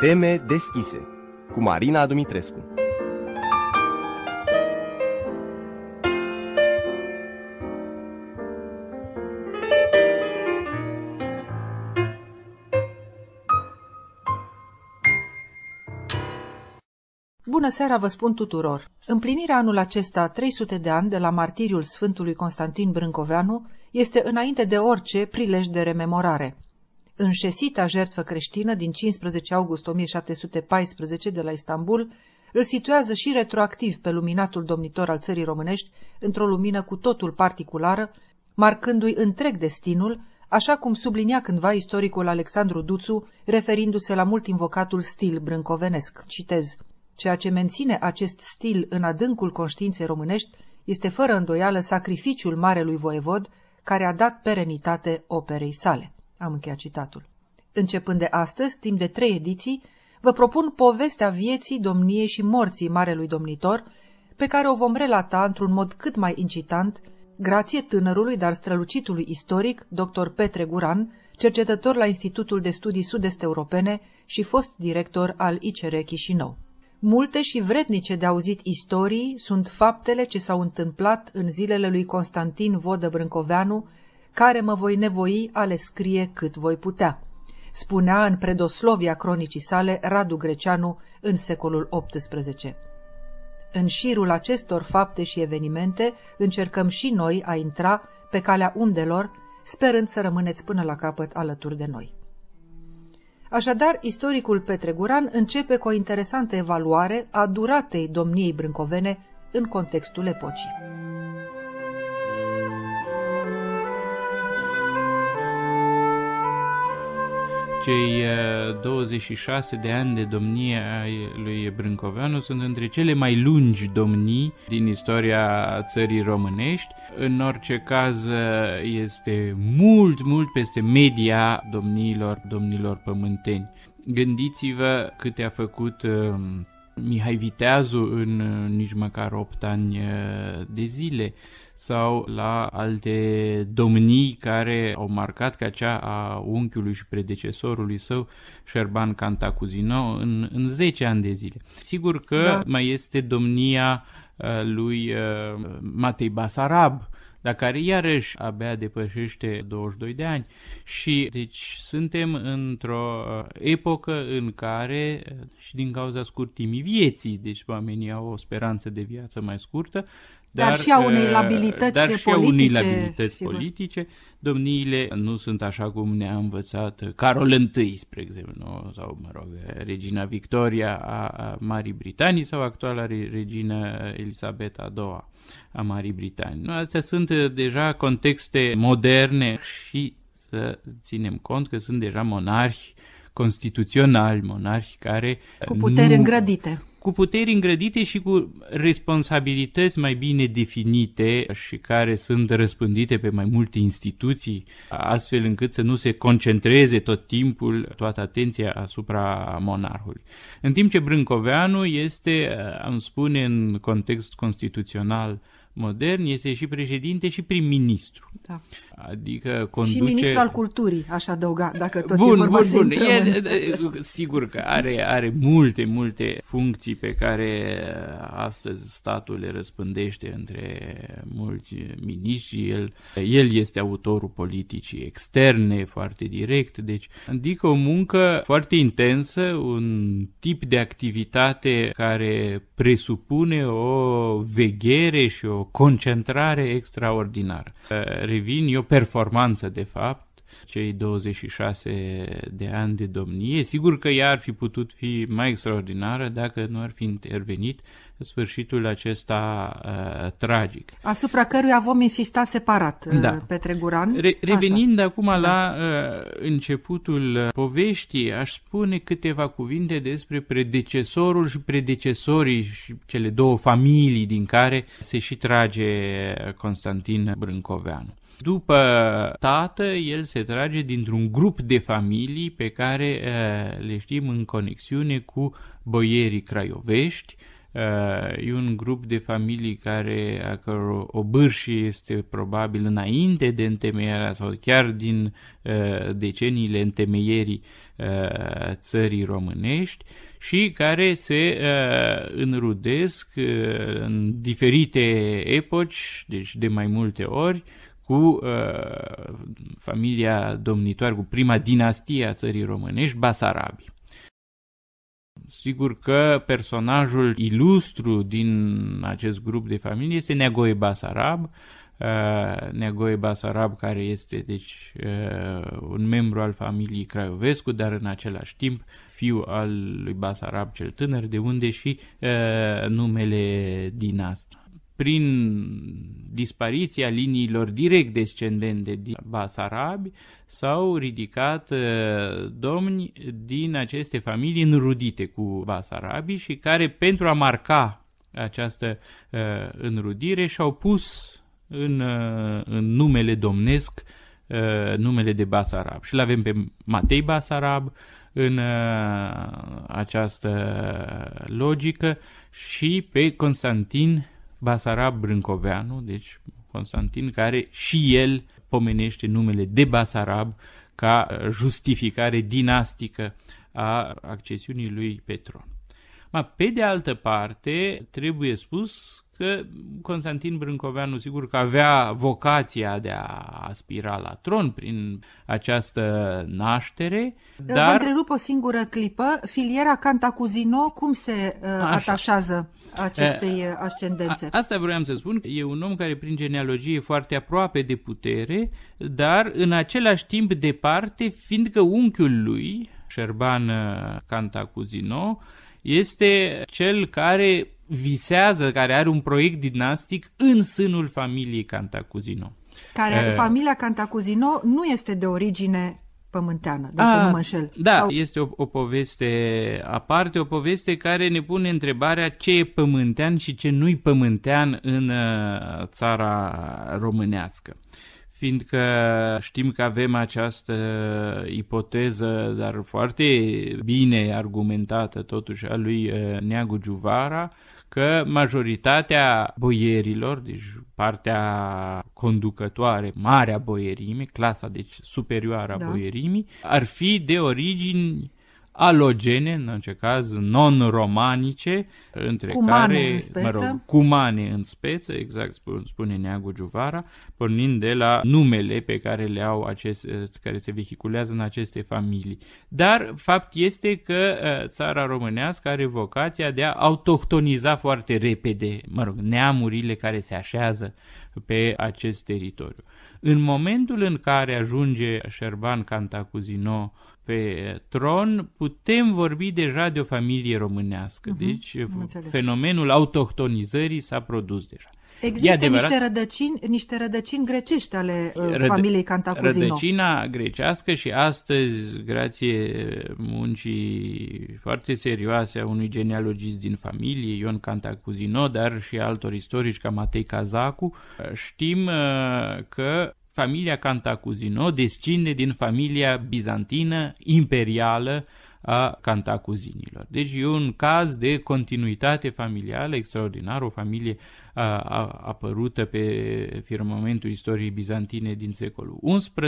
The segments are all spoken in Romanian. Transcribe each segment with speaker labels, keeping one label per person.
Speaker 1: Teme deschise cu Marina Dumitrescu Bună seara vă spun tuturor! Împlinirea anul acesta 300 de ani de la martiriul Sfântului Constantin Brâncoveanu este înainte de orice prilej de rememorare înșesita jertfă creștină din 15 august 1714 de la Istanbul, îl situează și retroactiv pe luminatul domnitor al țării românești într-o lumină cu totul particulară, marcându-i întreg destinul, așa cum sublinia cândva istoricul Alexandru Duțu, referindu-se la mult invocatul stil brâncovenesc, citez, ceea ce menține acest stil în adâncul conștiinței românești este fără îndoială sacrificiul marelui voievod care a dat perenitate operei sale. Am încheiat citatul. Începând de astăzi, timp de trei ediții, vă propun povestea vieții, domniei și morții Marelui Domnitor, pe care o vom relata într-un mod cât mai incitant, grație tânărului, dar strălucitului istoric, dr. Petre Guran, cercetător la Institutul de Studii Sud-Est Europene și fost director al ICR Chișinău. Multe și vrednice de auzit istorii sunt faptele ce s-au întâmplat în zilele lui Constantin Vodă Brâncoveanu care mă voi nevoi a le scrie cât voi putea, spunea în predoslovia cronicii sale Radu Greceanu în secolul XVIII. În șirul acestor fapte și evenimente încercăm și noi a intra pe calea undelor, sperând să rămâneți până la capăt alături de noi. Așadar, istoricul Petre Guran începe cu o interesantă evaluare a duratei domniei brâncovene în contextul epocii.
Speaker 2: cei 26 eh, de ani de domnie ai lui Brâncoveanu sunt între cele mai lungi domnii din istoria țării românești. În orice caz eh, este mult, mult peste media domniilor, domnilor pământeni. Gândiți-vă câte a făcut eh, Mihai Viteazu în nici măcar 8 ani de zile sau la alte domnii care au marcat ca cea a unchiului și predecesorului său, Șerban Cantacuzino, în, în 10 ani de zile. Sigur că da. mai este domnia uh, lui uh, Matei Basarab, dar care iarăși abia depășește 22 de ani. Și deci suntem într-o uh, epocă în care și din cauza scurtimii vieții, deci oamenii au o speranță de viață mai scurtă, dar, dar și a uh, unei labilități dar și politice. A unei labilități sigur. politice. Domniile nu sunt așa cum ne-a învățat Carol I, spre exemplu, sau, mă rog, regina Victoria a Marii Britanii sau actuala regina Elisabeta II a Marii Britanii. Astea sunt uh, deja contexte moderne și să ținem cont că sunt deja monarhi constituționali, monarhi care... Cu putere nu, îngrădite cu puteri îngrădite și cu responsabilități mai bine definite și care sunt răspândite pe mai multe instituții, astfel încât să nu se concentreze tot timpul toată atenția asupra monarhului. În timp ce Brâncoveanu este, am spune, în context constituțional modern este și președinte și prim-ministru. Da. Adică conduce... Și ministru al
Speaker 1: culturii, aș adăuga, dacă tot bun, e vorba bun, să bun. E,
Speaker 2: Sigur că are, are multe, multe funcții pe care uh, astăzi statul le răspândește între mulți miniștri. El, el este autorul politicii externe foarte direct, deci adică o muncă foarte intensă, un tip de activitate care presupune o veghere și o concentrare extraordinară. Revin, e o performanță, de fapt, cei 26 de ani de domnie. Sigur că ea ar fi putut fi mai extraordinară dacă nu ar fi intervenit sfârșitul acesta uh, tragic.
Speaker 1: Asupra căruia vom insista separat, uh, da. Petre Guran. Re- revenind
Speaker 2: Așa. acum da. la uh, începutul uh, poveștii, aș spune câteva cuvinte despre predecesorul și predecesorii și cele două familii din care se și trage uh, Constantin Brâncoveanu. După tată, el se trage dintr-un grup de familii pe care eh, le știm în conexiune cu boierii craiovești, Uh, e un grup de familii care, a căror obârșie este probabil înainte de întemeierea sau chiar din uh, deceniile întemeierii uh, țării românești și care se uh, înrudesc uh, în diferite epoci, deci de mai multe ori, uh, cu uh, familia domnitoare, cu prima dinastie a țării românești, Basarabi. Sigur că personajul ilustru din acest grup de familie este Neagoe Basarab, uh, Neagoe Basarab care este deci uh, un membru al familiei Craiovescu, dar în același timp fiu al lui Basarab cel tânăr, de unde și uh, numele dinastă prin dispariția liniilor direct descendente din basarabi, s-au ridicat uh, domni din aceste familii înrudite cu basarabi și care, pentru a marca această uh, înrudire, și-au pus în, uh, în numele domnesc numele de Basarab. Și l-avem pe Matei Basarab în această logică și pe Constantin Basarab Brâncoveanu, deci Constantin, care și el pomenește numele de Basarab ca justificare dinastică a accesiunii lui tron. Ma, pe de altă parte, trebuie spus că Constantin Brâncoveanu sigur că avea vocația de a aspira la tron prin această naștere, dar... Vă
Speaker 1: întrerup o singură clipă. Filiera Cantacuzino, cum se uh, atașează acestei eh, uh, ascendențe? A,
Speaker 2: asta vreau să spun. E un om care prin genealogie e foarte aproape de putere, dar în același timp departe, fiindcă unchiul lui, Șerban uh, Cantacuzino, este cel care visează, care are un proiect dinastic în sânul familiei Cantacuzino.
Speaker 1: Care, uh, familia Cantacuzino nu este de origine pământeană, dacă a, ah, nu mă înșel.
Speaker 2: Da, sau... este o, o poveste aparte, o poveste care ne pune întrebarea ce e pământean și ce nu-i pământean în uh, țara românească fiindcă știm că avem această ipoteză, dar foarte bine argumentată totuși a lui eh, Neagu Giuvara, că majoritatea boierilor, deci partea conducătoare, marea boierimii, clasa deci superioară a da. boierimii, ar fi de origini alogene, în orice caz, non-romanice, între cumane care, în mă rog, cumane în speță, exact spune Neagu Giuvara, pornind de la numele pe care le au aceste, eh, care se vehiculează în aceste familii. Dar fapt este că eh, țara românească are vocația de a autohtoniza foarte repede, mă rog, neamurile care se așează pe acest teritoriu. În momentul în care ajunge Șerban Cantacuzino pe tron, putem vorbi deja de o familie românească. Uh-huh, deci fenomenul autohtonizării s-a produs deja. Există adevărat, niște,
Speaker 1: rădăcini, niște rădăcini grecești ale uh, rădă, familiei Cantacuzino.
Speaker 2: Rădăcina grecească și astăzi, grație muncii foarte serioase a unui genealogist din familie, Ion Cantacuzino, dar și altor istorici ca Matei Cazacu, știm uh, că familia Cantacuzino descinde din familia bizantină imperială a Cantacuzinilor. Deci e un caz de continuitate familială extraordinară, o familie apărută pe firmamentul istoriei bizantine din secolul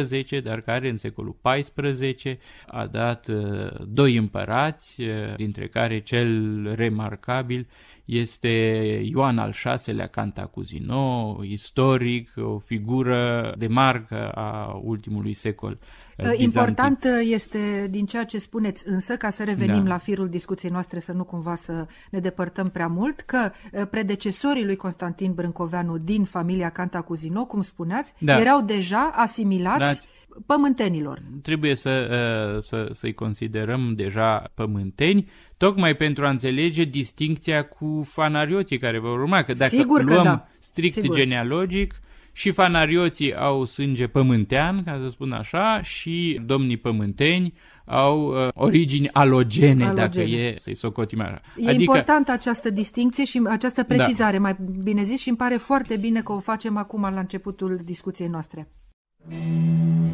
Speaker 2: XI, dar care în secolul XIV a dat uh, doi împărați, uh, dintre care cel remarcabil este Ioan al VI-lea Cantacuzino, istoric, o figură de marcă a ultimului secol. Uh, bizantin. Important
Speaker 1: este din ceea ce spuneți însă, ca să revenim da. la firul discuției noastre, să nu cumva să ne depărtăm prea mult, că predecesorii lui Constantin Constantin Brâncoveanu din familia Cantacuzino, cum spuneați, da. erau deja asimilați da. pământenilor.
Speaker 2: Trebuie să, uh, să, să-i considerăm deja pământeni, tocmai pentru a înțelege distinția cu fanarioții care vor urma, că dacă Sigur că luăm da. strict Sigur. genealogic, și fanarioții au sânge pământean, ca să spun așa, și domnii pământeni au uh, origini alogene, alogene, dacă e să-i socotim așa. E adică... importantă
Speaker 1: această distinție și această da. precizare, da. mai bine zis, și îmi pare foarte bine că o facem acum la începutul discuției noastre. Mm.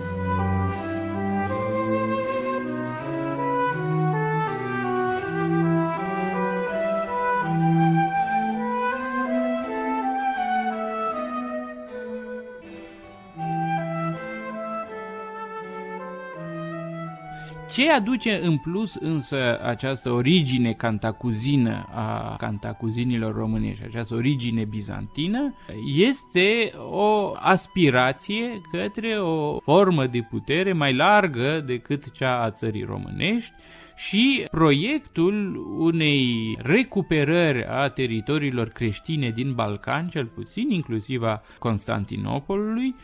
Speaker 2: Ce aduce în plus însă această origine cantacuzină a cantacuzinilor românești, această origine bizantină, este o aspirație către o formă de putere mai largă decât cea a țării românești, și proiectul unei recuperări a teritoriilor creștine din Balcan, cel puțin, inclusiv a Constantinopolului,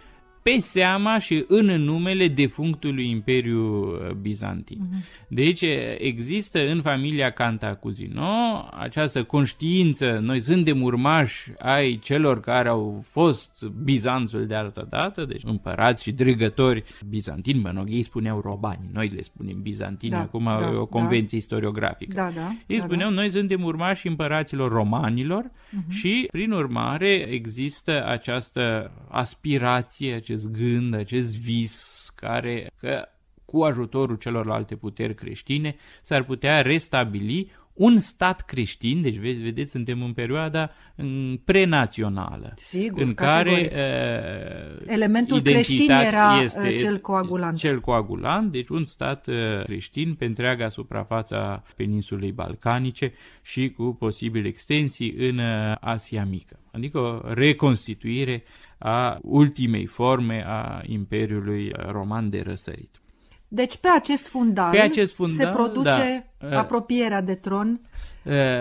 Speaker 2: pe seama și în numele defunctului Imperiu uh, Bizantin. Mhm. Deci există în familia Cantacuzino această conștiință, noi suntem urmași ai celor care au fost Bizanțul de altă dată, deci împărați și drăgători bizantini, mă rog, ei spuneau robani, noi le spunem bizantini, da, acum da, e o da. convenție da. istoriografică. Da, da, ei da, da. spuneau, da. noi suntem urmași împăraților romanilor, Uh-huh. Și, prin urmare, există această aspirație, acest gând, acest vis care că cu ajutorul celorlalte puteri creștine, s-ar putea restabili un stat creștin, deci vezi, vedeți, suntem în perioada prenațională, Sigur, în care
Speaker 1: uh, elementul creștin era este cel
Speaker 2: coagulant. Cel coagulant, deci un stat uh, creștin pe întreaga suprafața peninsulei balcanice și cu posibile extensii în uh, Asia Mică. Adică o reconstituire a ultimei forme a Imperiului Roman de răsărit.
Speaker 1: Deci pe acest fundal, pe acest fundal se produce da. apropierea de tron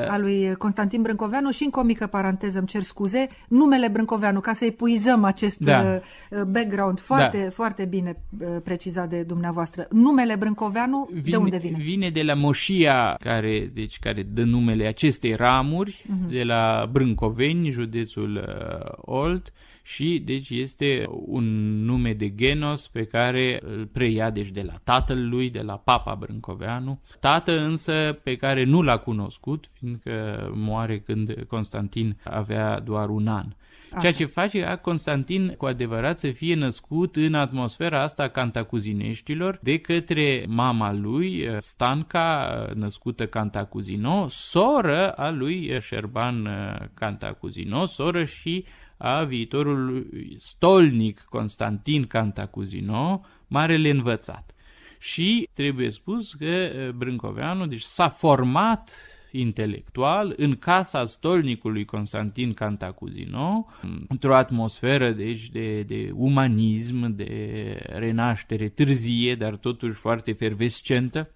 Speaker 1: a lui Constantin Brâncoveanu și în mică paranteză, îmi cer scuze, numele Brâncoveanu, ca să epuizăm acest da. background foarte, da. foarte bine precizat de dumneavoastră. Numele Brâncoveanu vine, de unde vine?
Speaker 2: Vine de la moșia care, deci, care dă numele acestei ramuri, uh-huh. de la Brâncoveni, județul uh, Olt, uh, și deci este un nume de genos pe care îl preia deci de la tatăl lui, de la Papa Brâncoveanu, tată însă pe care nu l-a cunoscut, fiindcă moare când Constantin avea doar un an. Așa. Ceea ce face a Constantin cu adevărat să fie născut în atmosfera asta cantacuzineștilor de către mama lui, Stanca, născută Cantacuzino, soră a lui Șerban eh, Cantacuzino, soră și a viitorului stolnic Constantin Cantacuzino, marele învățat. Și trebuie spus că Brâncoveanu deci, s-a format intelectual în casa stolnicului Constantin Cantacuzino, într-o atmosferă deci, de, de umanism, de renaștere târzie, dar totuși foarte fervescentă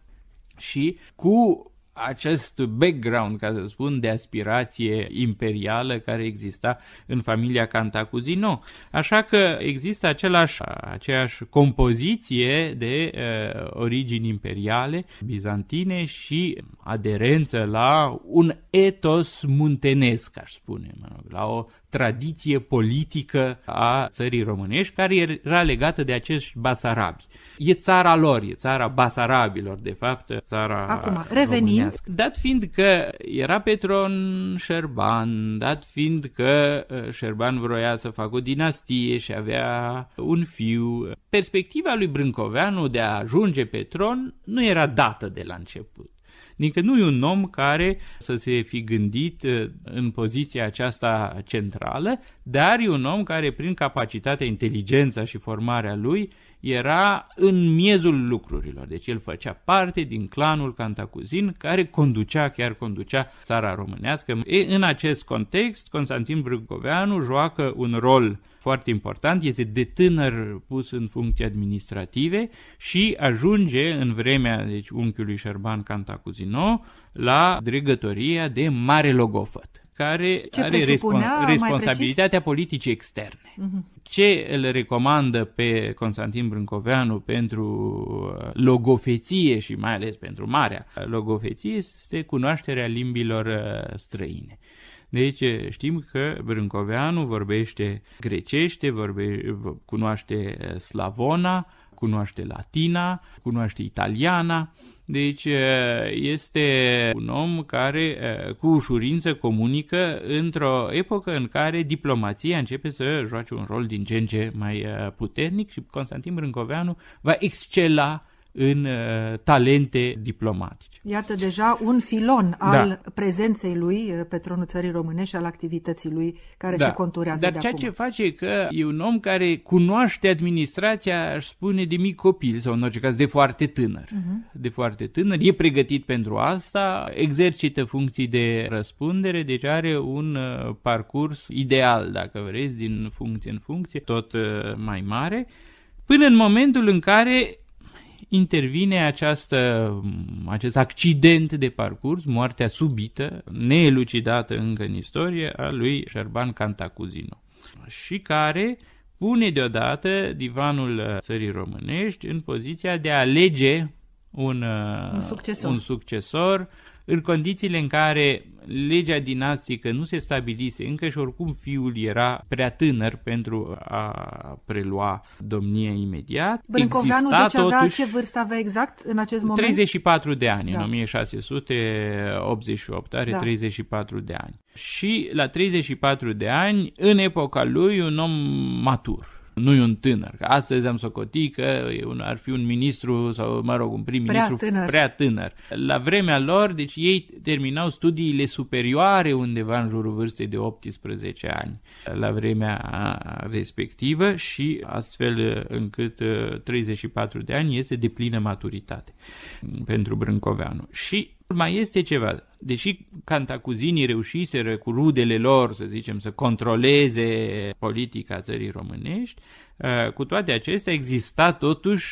Speaker 2: și cu acest background, ca să spun, de aspirație imperială care exista în familia Cantacuzino. Așa că există același, aceeași compoziție de uh, origini imperiale bizantine și aderență la un etos muntenesc, aș spune, mă rog, la o tradiție politică a țării românești care era legată de acești basarabi. E țara lor, e țara basarabilor, de fapt, țara Acum, revenind, fiind, dat fiind că era Petron Șerban, dat fiind că uh, Șerban vroia să facă o dinastie și avea un fiu, perspectiva lui Brâncoveanu de a ajunge pe tron nu era dată de la început. Nică nu e un om care să se fi gândit uh, în poziția aceasta centrală, dar e un om care prin capacitatea, inteligența și formarea lui era în miezul lucrurilor. Deci el făcea parte din clanul Cantacuzin care conducea, chiar conducea țara românească. E, în acest context, Constantin Brâncoveanu joacă un rol foarte important, este de tânăr pus în funcții administrative și ajunge în vremea deci, unchiului Șerban Cantacuzino la dregătoria de mare logofăt care Ce are respons- responsabilitatea politicii externe. Uh-huh. Ce îl recomandă pe Constantin Brâncoveanu pentru uh, logofeție și mai ales pentru marea logofeție este cunoașterea limbilor uh, străine. Deci uh, știm că Brâncoveanu vorbește grecește, vorbe, cunoaște slavona, cunoaște latina, cunoaște italiana, deci este un om care cu ușurință comunică într-o epocă în care diplomația începe să joace un rol din ce în ce mai puternic și Constantin Brâncoveanu va excela în uh, talente diplomatice.
Speaker 1: Iată deja un filon al da. prezenței lui uh, pe tronul țării române și al activității lui care da. se conturează Dar de ceea acum. ce
Speaker 2: face că e un om care cunoaște administrația, aș spune, de mic copil sau în orice caz de foarte tânăr. Uh-huh. De foarte tânăr, e pregătit pentru asta, exercită funcții de răspundere, deci are un uh, parcurs ideal, dacă vreți, din funcție în funcție, tot mai mare, până în momentul în care intervine această, acest accident de parcurs, moartea subită, neelucidată încă în istorie, a lui Șerban Cantacuzino și care pune deodată divanul uh, țării românești în poziția de a alege un, uh, un succesor, un succesor în condițiile în care legea dinastică nu se stabilise încă și oricum fiul era prea tânăr pentru a prelua domnia imediat. Brâncoveanu deci avea totuși,
Speaker 1: ce vârstă avea exact în acest moment?
Speaker 2: 34 de ani, da. în 1688 are da. 34 de ani. Și la 34 de ani, în epoca lui, un om matur nu e un tânăr. Că astăzi am socotit că ar fi un ministru sau, mă rog, un prim-ministru prea tânăr. prea tânăr. La vremea lor, deci ei terminau studiile superioare undeva în jurul vârstei de 18 ani la vremea respectivă și astfel încât 34 de ani este de plină maturitate pentru Brâncoveanu. Și mai este ceva. Deși cantacuzinii reușiseră cu rudele lor, să zicem, să controleze politica țării românești, uh, cu toate acestea exista totuși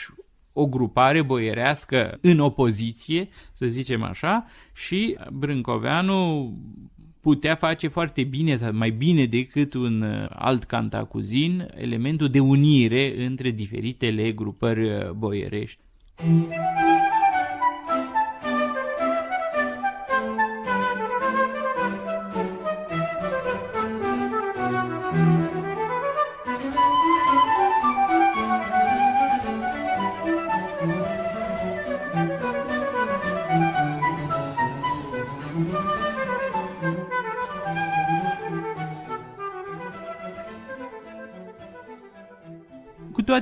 Speaker 2: o grupare boierească în opoziție, să zicem așa, și Brâncoveanu putea face foarte bine, mai bine decât un uh, alt cantacuzin, elementul de unire între diferitele grupări uh, boierești.
Speaker 1: Muzica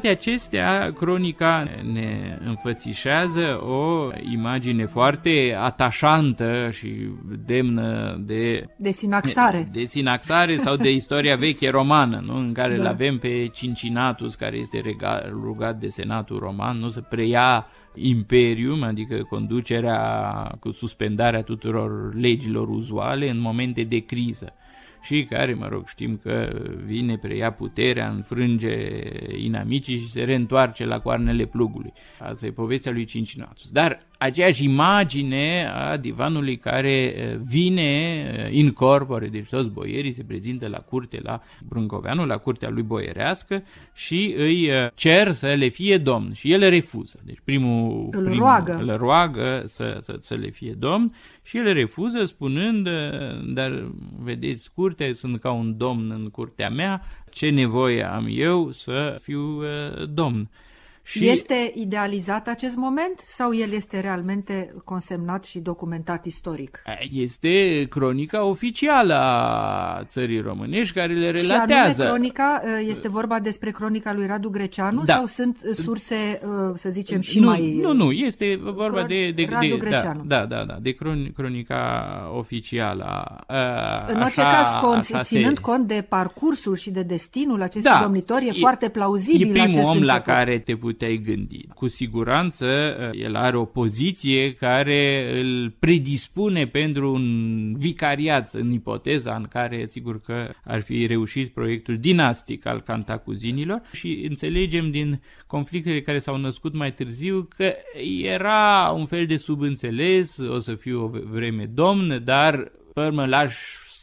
Speaker 2: toate acestea, cronica ne înfățișează o imagine foarte atașantă și demnă de...
Speaker 1: De sinaxare.
Speaker 2: De sinaxare sau de istoria veche romană, nu? în care da. îl avem pe Cincinatus, care este rugat de senatul roman, nu să preia imperium, adică conducerea cu suspendarea tuturor legilor uzuale în momente de criză și care, mă rog, știm că vine, preia puterea, înfrânge inamicii și se reîntoarce la coarnele plugului. Asta e povestea lui Cincinatus. Dar aceeași imagine a divanului care vine în corpore, deci toți boierii se prezintă la curte la Brâncoveanu, la curtea lui boierească și îi cer să le fie domn și el refuză. Deci primul îl primul, roagă, îl roagă să, să, să le fie domn și el refuză spunând, dar vedeți, curte curte, sunt ca un domn în curtea mea, ce nevoie am eu să fiu uh, domn? Și este
Speaker 1: idealizat acest moment sau el este realmente consemnat și documentat istoric?
Speaker 2: Este cronica oficială a țării românești care le relatează. Și anume
Speaker 1: cronica, este vorba despre cronica lui Radu Greceanu da. sau sunt uh, surse, uh, să zicem, și nu, mai... Nu,
Speaker 2: nu, este uh, vorba de, de... Radu de, da, Greceanu. Da, da, da, de cronica oficială. A, În orice caz, cont, așa ținând se...
Speaker 1: cont de parcursul și de destinul acestui da, domnitor, e, e foarte plauzibil E primul acest om început. la care
Speaker 2: te puteai te-ai gândi. Cu siguranță eh, el are o poziție care îl predispune pentru un vicariat în ipoteza în care sigur că ar fi reușit proiectul dinastic al cantacuzinilor și înțelegem din conflictele care s-au născut mai târziu că era un fel de subînțeles, o să fiu o vreme domn, dar pe urmă l-aș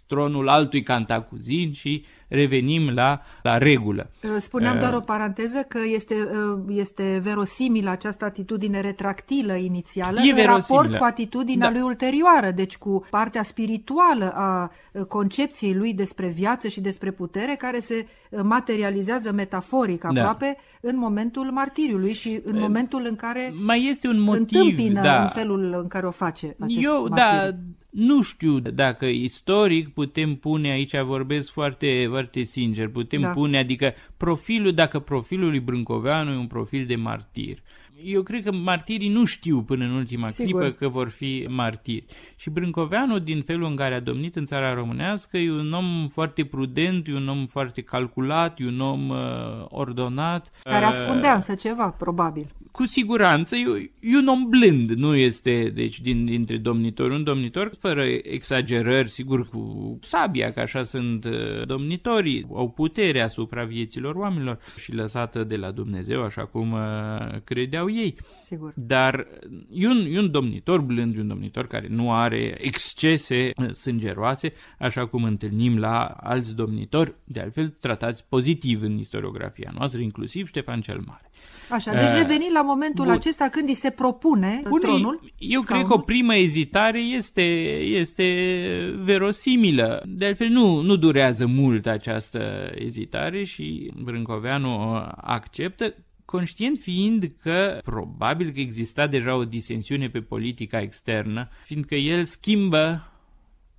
Speaker 2: tronul altui cantacuzin și revenim la, la regulă.
Speaker 1: Spuneam eh. doar o paranteză că este, eh, este verosimil această atitudine retractilă inițială în raport cu atitudinea da. lui ulterioară, deci cu partea spirituală a eh, concepției lui despre viață și despre putere care se materializează metaforic da. aproape da. în momentul martiriului și în e, momentul în care mai este un motiv, întâmpină da. în felul în care o face acest Eu, da,
Speaker 2: nu știu dacă istoric putem pune, aici vorbesc foarte, foarte sincer, putem da. pune, adică profilul, dacă profilul lui Brâncoveanu e un profil de martir. Eu cred că martirii nu știu până în ultima Sigur. clipă că vor fi martiri. Și Brâncoveanu, din felul în care a domnit în țara românească, e un om foarte prudent, e un om foarte calculat, e un om uh, ordonat. Care uh, ascundea uh,
Speaker 1: însă ceva, probabil
Speaker 2: cu siguranță e, un om blând, nu este deci din, dintre domnitori. Un domnitor fără exagerări, sigur cu sabia, că așa sunt uh, domnitorii, au putere asupra vieților oamenilor și lăsată de la Dumnezeu, așa cum uh, credeau ei. Sigur. Dar uh, e un, e un domnitor blând, e un domnitor care nu are excese sângeroase, așa cum întâlnim la alți domnitori, de altfel tratați pozitiv în istoriografia noastră, inclusiv Ștefan cel Mare.
Speaker 1: Așa, deci revenind la momentul Bun. acesta când îi se propune Bun, tronul.
Speaker 2: Eu scaunul. cred că o primă ezitare este, este verosimilă. De altfel, nu, nu durează mult această ezitare și Brâncoveanu o acceptă conștient fiind că probabil că exista deja o disensiune pe politica externă, fiindcă el schimbă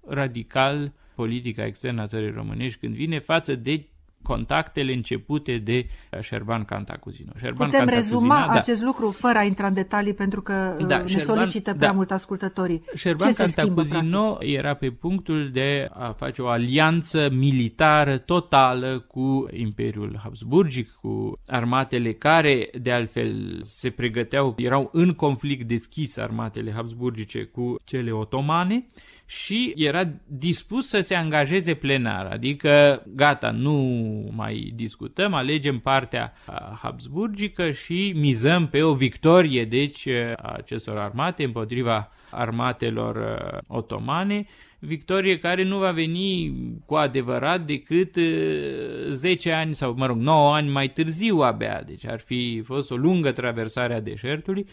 Speaker 2: radical politica externă a țării românești când vine față de contactele începute de uh, Șerban Cantacuzino. Șerban Putem Cantacuzino, rezuma da. acest
Speaker 1: lucru fără a intra în detalii pentru că uh, da, ne Șerban, solicită da. prea da. mult ascultătorii. Șerban Ce Cantacuzino
Speaker 2: schimbă, era pe punctul de a face o alianță militară totală cu Imperiul Habsburgic, cu armatele care de altfel se pregăteau, erau în conflict deschis armatele habsburgice cu cele otomane și era dispus să se angajeze plenar, adică gata, nu mai discutăm, alegem partea habsburgică și mizăm pe o victorie, deci, a acestor armate împotriva armatelor otomane, victorie care nu va veni cu adevărat decât 10 ani sau, mă rog, 9 ani mai târziu abia, deci ar fi fost o lungă traversare a deșertului,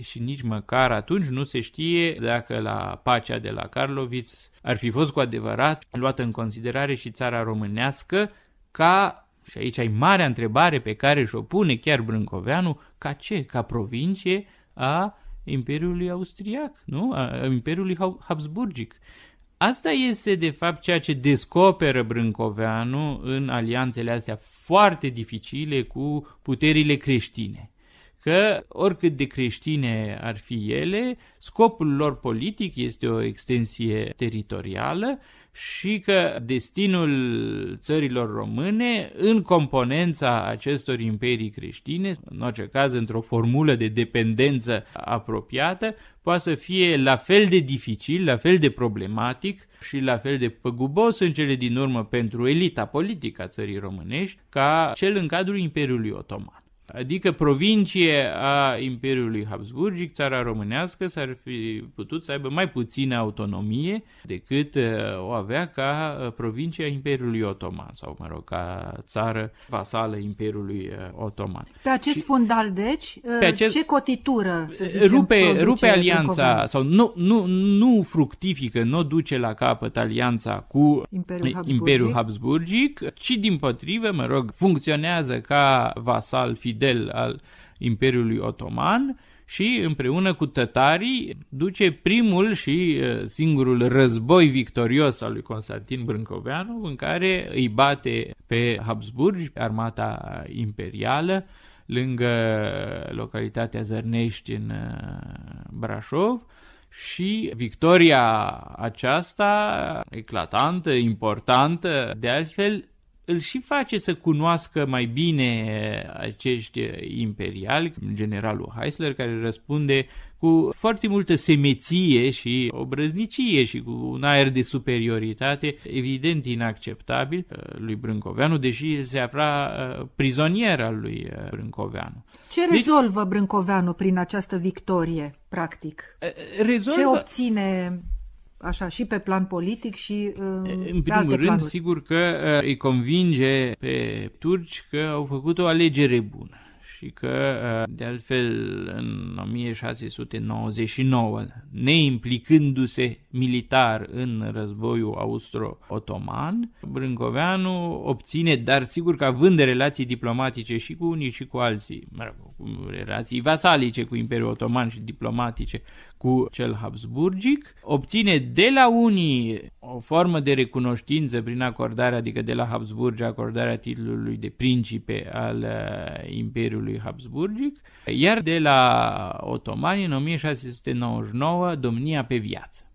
Speaker 2: și nici măcar atunci nu se știe dacă la pacea de la Karlovitz ar fi fost cu adevărat luată în considerare și țara românească ca, și aici ai marea întrebare pe care și-o pune chiar Brâncoveanu, ca ce? Ca provincie a Imperiului Austriac, nu? A Imperiului Habsburgic. Asta este, de fapt, ceea ce descoperă Brâncoveanu în alianțele astea foarte dificile cu puterile creștine că oricât de creștine ar fi ele, scopul lor politic este o extensie teritorială și că destinul țărilor române, în componența acestor imperii creștine, în orice caz într-o formulă de dependență apropiată, poate să fie la fel de dificil, la fel de problematic și la fel de păgubos în cele din urmă pentru elita politică a țării românești ca cel în cadrul Imperiului Otoman adică provincie a Imperiului Habsburgic, țara românească, s-ar fi putut să aibă mai puțină autonomie decât uh, o avea ca uh, provincia Imperiului Otoman sau, mă rog, ca țară vasală Imperiului uh, Otoman.
Speaker 1: Pe acest Și, fundal, deci, pe acest, ce cotitură, să zicem, rupe, rupe alianța Bucovina?
Speaker 2: sau nu, nu, nu fructifică, nu duce la capăt alianța cu
Speaker 1: Imperiul Habsburgic, Imperiul
Speaker 2: Habsburgic ci din potrivă, mă rog, funcționează ca vasal fi fidel al Imperiului Otoman și împreună cu tătarii duce primul și uh, singurul război victorios al lui Constantin Brâncoveanu în care îi bate pe Habsburgi, armata imperială, lângă localitatea Zărnești în uh, Brașov și victoria aceasta, eclatantă, importantă, de altfel, îl și face să cunoască mai bine eh, acești eh, imperiali, generalul Heisler, care răspunde cu foarte multă semeție și obrăznicie și cu un aer de superioritate evident inacceptabil eh, lui Brâncoveanu, deși el se afla prizonier al lui Brâncoveanu.
Speaker 1: Ce deci, rezolvă Brâncoveanu prin această victorie, practic? Rezolvă... Ce obține așa, și pe plan politic și uh, În primul alte rând, planuri.
Speaker 2: sigur că uh, îi convinge pe turci că au făcut o alegere bună și că, uh, de altfel, în 1699, neimplicându-se militar în războiul austro-otoman, Brâncoveanu obține, dar sigur că având relații diplomatice și cu unii și cu alții, mă rog, relații vasalice cu Imperiul Otoman și diplomatice cu cel Habsburgic, obține de la unii o formă de recunoștință prin acordarea, adică de la Habsburg, acordarea titlului de principe al uh, Imperiului Habsburgic, iar de la otomani în 1699 domnia pe viață.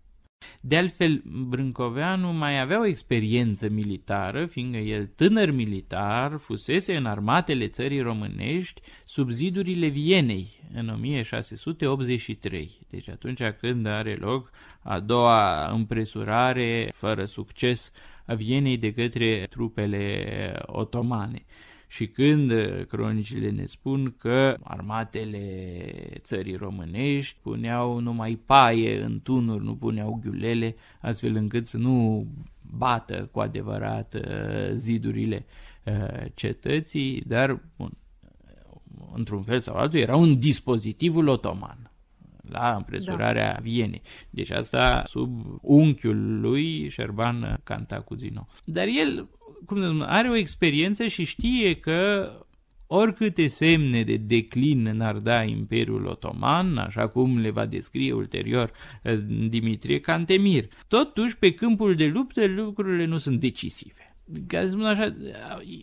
Speaker 2: De altfel, Brâncoveanu mai avea o experiență militară, fiindcă el tânăr militar fusese în armatele țării românești sub zidurile Vienei în 1683, deci atunci când are loc a doua împresurare fără succes a Vienei de către trupele otomane. Și când uh, cronicile ne spun că armatele țării românești puneau numai paie în tunuri, nu puneau ghiulele, astfel încât să nu bată cu adevărat uh, zidurile uh, cetății, dar bun, într-un fel sau altul erau în dispozitivul otoman la împresurarea da. Vienei. Deci asta sub unchiul lui Șerban Cantacuzino. Dar el cum are o experiență și știe că oricâte semne de declin n-ar da Imperiul Otoman, așa cum le va descrie ulterior eh, Dimitrie Cantemir. Totuși, pe câmpul de luptă, lucrurile nu sunt decisive ca să spun așa,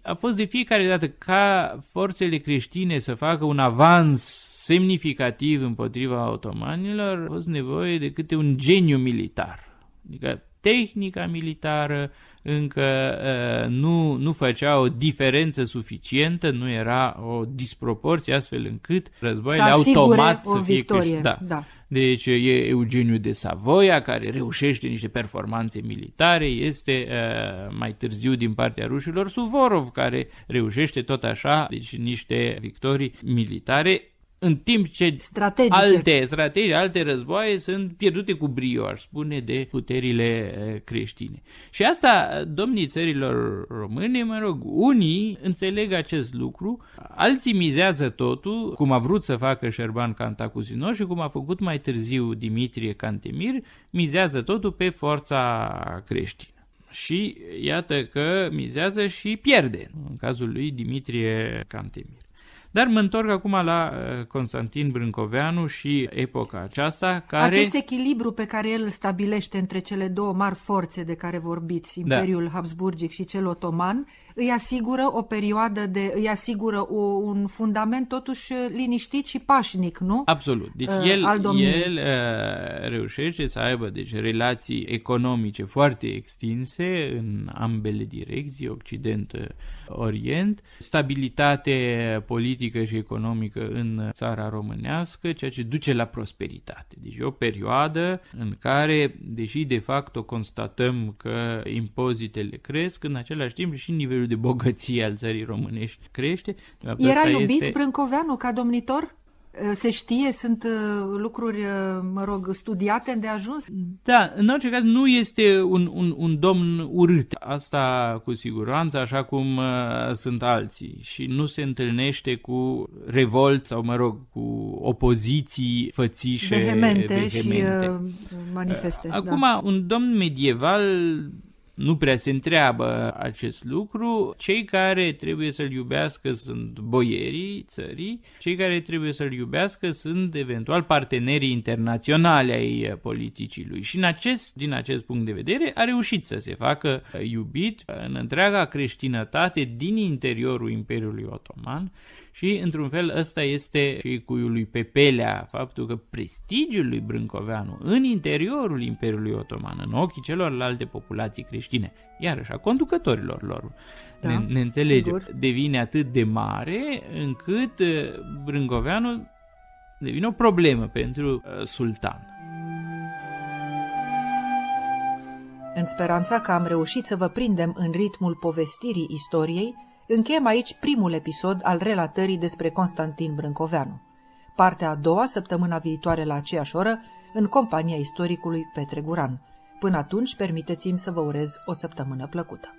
Speaker 2: a fost de fiecare dată ca forțele creștine să facă un avans semnificativ împotriva otomanilor, a fost nevoie de câte un geniu militar. Adică tehnica militară încă ă, nu, nu făcea o diferență suficientă, nu era o disproporție astfel încât războiile automat să fie victorie, da. da. Deci e Eugeniu de Savoia care reușește niște performanțe militare, este ă, mai târziu din partea rușilor Suvorov care reușește tot așa deci niște victorii militare în timp ce strategice. alte strategii, alte războaie sunt pierdute cu brio, aș spune, de puterile eh, creștine. Și asta, domnii țărilor române, mă rog, unii înțeleg acest lucru, alții mizează totul, cum a vrut să facă Șerban Cantacuzino și cum a făcut mai târziu Dimitrie Cantemir, mizează totul pe forța creștină și iată că mizează și pierde, în cazul lui Dimitrie Cantemir. Dar mă întorc acum la uh, Constantin Brâncoveanu și epoca aceasta care... Acest
Speaker 1: echilibru pe care el îl stabilește între cele două mari forțe de care vorbiți, da. Imperiul da. Habsburgic și cel otoman, îi asigură o perioadă de... îi asigură o, un fundament totuși uh, liniștit și pașnic, nu? Absolut. Deci uh, el, al el
Speaker 2: uh, reușește să aibă deci, relații economice foarte extinse în ambele direcții, Occident-Orient, uh, stabilitate politică politică și economică în țara românească, ceea ce duce la prosperitate. Deci o perioadă în care, deși de fapt o constatăm că impozitele cresc, în același timp și nivelul de bogăție al țării românești crește. Era iubit este...
Speaker 1: Brâncoveanu ca domnitor? Eh, se știe, sunt eh, lucruri, eh, mă rog, studiate de ajuns.
Speaker 2: Da, în orice caz nu este un, un, un domn urât. Asta cu siguranță, așa cum uh, sunt alții. Și nu se întâlnește cu revolt sau, mă rog, cu opoziții fățișe, vehemente, vehemente. și
Speaker 1: uh, manifeste. Da. Acum, da.
Speaker 2: un domn medieval nu prea se întreabă acest lucru. Cei care trebuie să-l iubească sunt boierii țării, cei care trebuie să-l iubească sunt eventual partenerii internaționale ai politicii lui. Și în acest, din acest punct de vedere a reușit să se facă iubit în întreaga creștinătate din interiorul Imperiului Otoman și, într-un fel, ăsta este și cuiul lui Pepelea, faptul că prestigiul lui Brâncoveanu în interiorul Imperiului Otoman, în ochii celorlalte populații creștine, iarăși a conducătorilor lor, da, ne, ne înțelegem, sigur. devine atât de mare încât uh, Brâncoveanu devine o problemă pentru uh, sultan.
Speaker 1: În speranța că am reușit să vă prindem în ritmul povestirii istoriei, Încheiem aici primul episod al relatării despre Constantin Brâncoveanu. Partea a doua, săptămâna viitoare la aceeași oră, în compania istoricului Petre Guran. Până atunci, permiteți-mi să vă urez o săptămână plăcută.